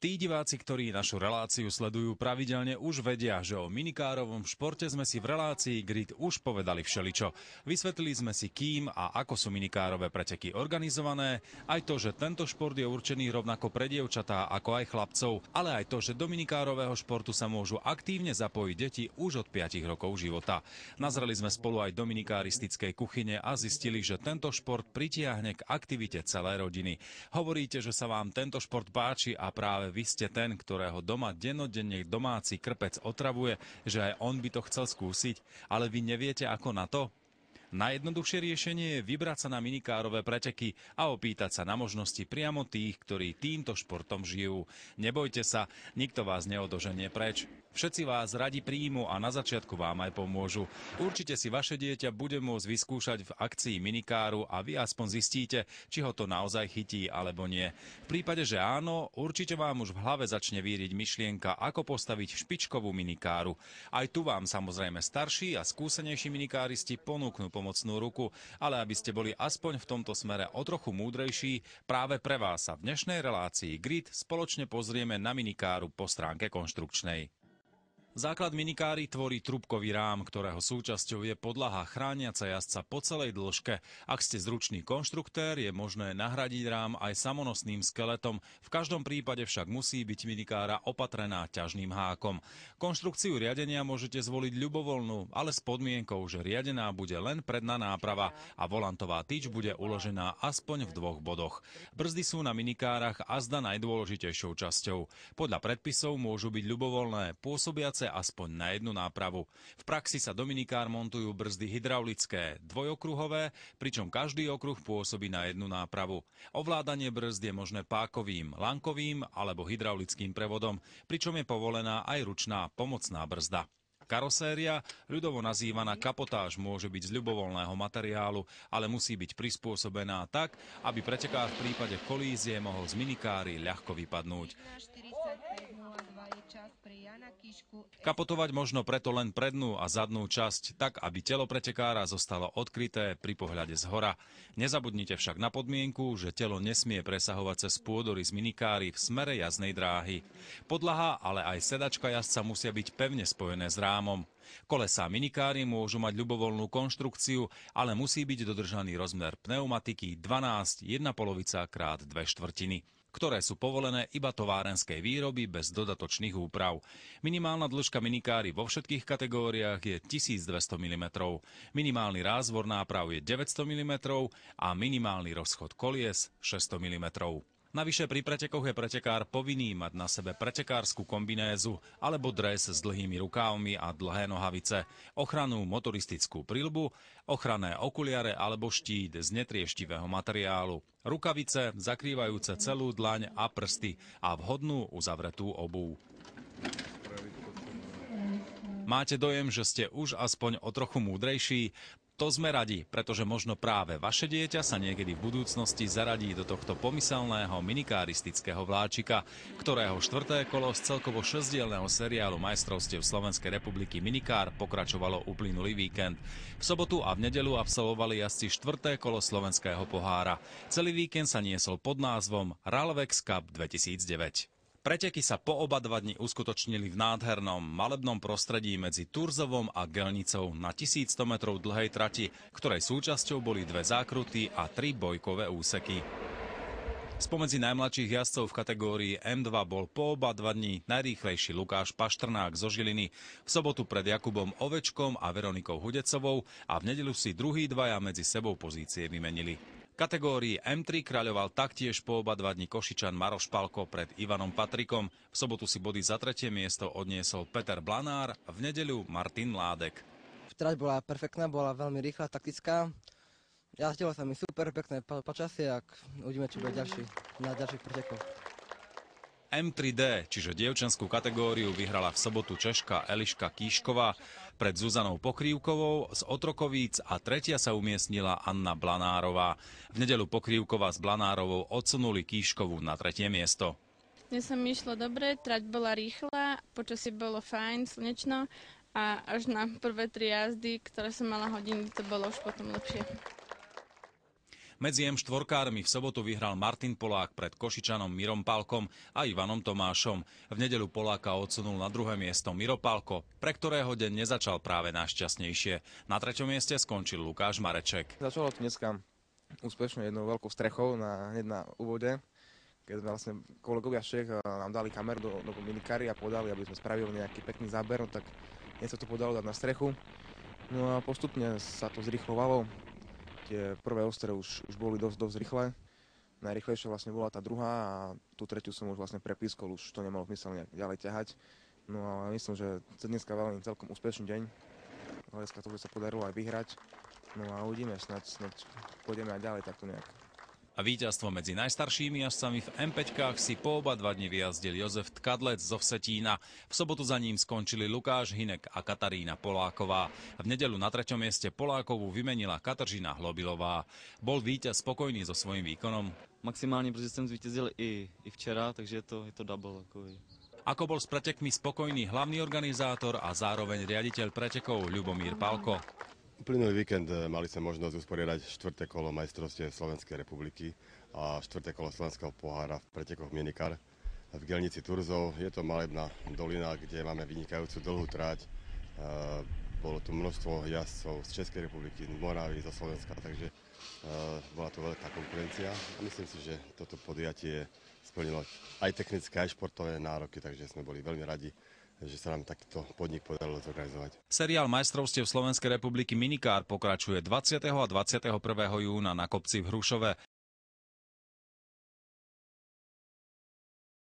Tí diváci, ktorí našu reláciu sledujú pravidelne, už vedia, že o minikárovom športe sme si v relácii Grid už povedali všeličo. Vysvetlili sme si kým a ako sú minikárové preteky organizované, aj to, že tento šport je určený rovnako pre dievčatá ako aj chlapcov, ale aj to, že do minikárového športu sa môžu aktívne zapojiť deti už od 5 rokov života. Nazreli sme spolu aj dominikáristickej kuchyne a zistili, že tento šport pritiahne k aktivite celé rodiny. Hovoríte, že sa vám tento šport páči a práve vy ste ten, ktorého doma denodenne domáci krpec otravuje, že aj on by to chcel skúsiť, ale vy neviete ako na to? Najjednoduchšie riešenie je vybrať sa na minikárové preteky a opýtať sa na možnosti priamo tých, ktorí týmto športom žijú. Nebojte sa, nikto vás neodoženie preč. Všetci vás radi príjmu a na začiatku vám aj pomôžu. Určite si vaše dieťa bude môcť vyskúšať v akcii minikáru a vy aspoň zistíte, či ho to naozaj chytí alebo nie. V prípade, že áno, určite vám už v hlave začne víriť myšlienka, ako postaviť špičkovú minikáru. Aj tu vám samozrejme starší a skúsenejší minikáristi ponúknú pomocnú ruku. Ale aby ste boli aspoň v tomto smere o trochu múdrejší, práve pre vás sa v dnešnej relácii GRID spoločne pozrieme na minikáru po stránke konštrukčnej. Základ minikári tvorí trubkový rám, ktorého súčasťou je podlaha chrániaca jazdca po celej dĺžke. Ak ste zručný konštruktér, je možné nahradiť rám aj samonosným skeletom, v každom prípade však musí byť minikára opatrená ťažným hákom. Konštrukciu riadenia môžete zvoliť ľubovoľnú, ale s podmienkou, že riadená bude len predná náprava a volantová tyč bude uložená aspoň v dvoch bodoch. Brzdy sú na minikárach zda najdôležitejšou časťou. Podľa predpisov môžu byť ľubovoľné, pôsobiace chce aspoň na jednu nápravu. V praxi sa Dominikár montujú brzdy hydraulické, dvojokruhové, pričom každý okruh pôsobí na jednu nápravu. Ovládanie brzd je možné pákovým, lankovým alebo hydraulickým prevodom, pričom je povolená aj ručná pomocná brzda. Karoséria, ľudovo nazývaná kapotáž, môže byť z ľubovoľného materiálu, ale musí byť prispôsobená tak, aby pretekár v prípade kolízie mohol z minikári ľahko vypadnúť. Kapotovať možno preto len prednú a zadnú časť, tak aby telo pretekára zostalo odkryté pri pohľade z hora. Nezabudnite však na podmienku, že telo nesmie presahovať cez pôdory z minikári v smere jazdnej dráhy. Podlaha, ale aj sedačka jazdca musia byť pevne spojené s rámom. Kolesá minikári môžu mať ľubovoľnú konštrukciu, ale musí byť dodržaný rozmer pneumatiky 12, 1 polovica krát 2 štvrtiny ktoré sú povolené iba továrenskej výroby bez dodatočných úprav. Minimálna dĺžka minikári vo všetkých kategóriách je 1200 mm, minimálny rázvor náprav je 900 mm a minimálny rozchod kolies 600 mm. Navyše pri pretekoch je pretekár povinný mať na sebe pretekárskú kombinézu alebo dres s dlhými rukávmi a dlhé nohavice, ochranu motoristickú prilbu, ochranné okuliare alebo štít z netrieštivého materiálu, rukavice zakrývajúce celú dlaň a prsty a vhodnú uzavretú obu. Máte dojem, že ste už aspoň o trochu múdrejší? To sme radi, pretože možno práve vaše dieťa sa niekedy v budúcnosti zaradí do tohto pomyselného minikaristického vláčika, ktorého štvrté kolo z celkovo šesdielného seriálu majstrovstiev Slovenskej republiky Minikár pokračovalo uplynulý víkend. V sobotu a v nedelu absolvovali jazdci štvrté kolo slovenského pohára. Celý víkend sa niesol pod názvom Ralvex Cup 2009. Preteky sa po oba dva dni uskutočnili v nádhernom malebnom prostredí medzi Turzovom a Gelnicou na 1100 metrov dlhej trati, ktorej súčasťou boli dve zákruty a tri bojkové úseky. Spomedzi najmladších jazdcov v kategórii M2 bol po oba dva dní najrýchlejší Lukáš Paštrnák zo Žiliny, v sobotu pred Jakubom Ovečkom a Veronikou Hudecovou a v nedelu si druhý dvaja medzi sebou pozície vymenili kategórii M3 kráľoval taktiež po oba dva dni Košičan Maroš Palko pred Ivanom Patrikom. V sobotu si body za tretie miesto odniesol Peter Blanár, v nedeľu Martin Mládek. Trať bola perfektná, bola veľmi rýchla, taktická. Jazdilo sa mi super, pekné počasie a uvidíme, čo bude ďalší na ďalších pretekoch. M3D, čiže dievčenskú kategóriu, vyhrala v sobotu Češka Eliška Kíšková pred Zuzanou Pokrývkovou z Otrokovíc a tretia sa umiestnila Anna Blanárová. V nedelu Pokrývkova s Blanárovou odsunuli Kíškovú na tretie miesto. Dnes sa mi išlo dobre, trať bola rýchla, počasie bolo fajn, slnečno a až na prvé tri jazdy, ktoré som mala hodiny, to bolo už potom lepšie. Medzi m 4 v sobotu vyhral Martin Polák pred Košičanom Mirom Palkom a Ivanom Tomášom. V nedelu Poláka odsunul na druhé miesto Miro Palko, pre ktorého deň nezačal práve najšťastnejšie. Na treťom mieste skončil Lukáš Mareček. Začalo to dneska úspešne jednou veľkou strechou na, hneď na úvode keď vlastne kolegovia všech eh, nám dali kameru do, do minikary a podali, aby sme spravili nejaký pekný záber, no tak nie sa to podalo dať na strechu. No a postupne sa to zrychlovalo, tie prvé ostre už, už boli dosť, dosť rýchle. Najrychlejšia vlastne bola tá druhá a tú tretiu som už vlastne prepískol, už to nemalo zmysel nejak ďalej ťahať. No ale myslím, že dneska veľmi celkom úspešný deň. Dneska to, by sa podarilo aj vyhrať. No a uvidíme, snad, snad pôjdeme aj ďalej takto nejak. A víťazstvo medzi najstaršími jazdcami v M5 si po oba dva dni vyjazdil Jozef Tkadlec zo Vsetína. V sobotu za ním skončili Lukáš Hinek a Katarína Poláková. V nedelu na treťom mieste Polákovú vymenila katržina Hlobilová. Bol víťaz spokojný so svojím výkonom. Maximálne, pretože som zvíťazil i, i včera, takže je to, je to double. Ako bol s pretekmi spokojný hlavný organizátor a zároveň riaditeľ pretekov Ľubomír Palko. Uplynulý víkend eh, mali sme možnosť usporiadať štvrté kolo majstrovstiev Slovenskej republiky a štvrté kolo Slovenského pohára v pretekoch Mienikar v Gelnici Turzov. Je to malebná dolina, kde máme vynikajúcu dlhú tráť. Eh, bolo tu množstvo jazdcov z Českej republiky, z Moravy, zo Slovenska, takže eh, bola tu veľká konkurencia. myslím si, že toto podujatie je splnilo aj technické, aj športové nároky, takže sme boli veľmi radi že sa nám takýto podnik podarilo zorganizovať. Seriál majstrovstiev Slovenskej republiky Minikár pokračuje 20. a 21. júna na kopci v Hrušove.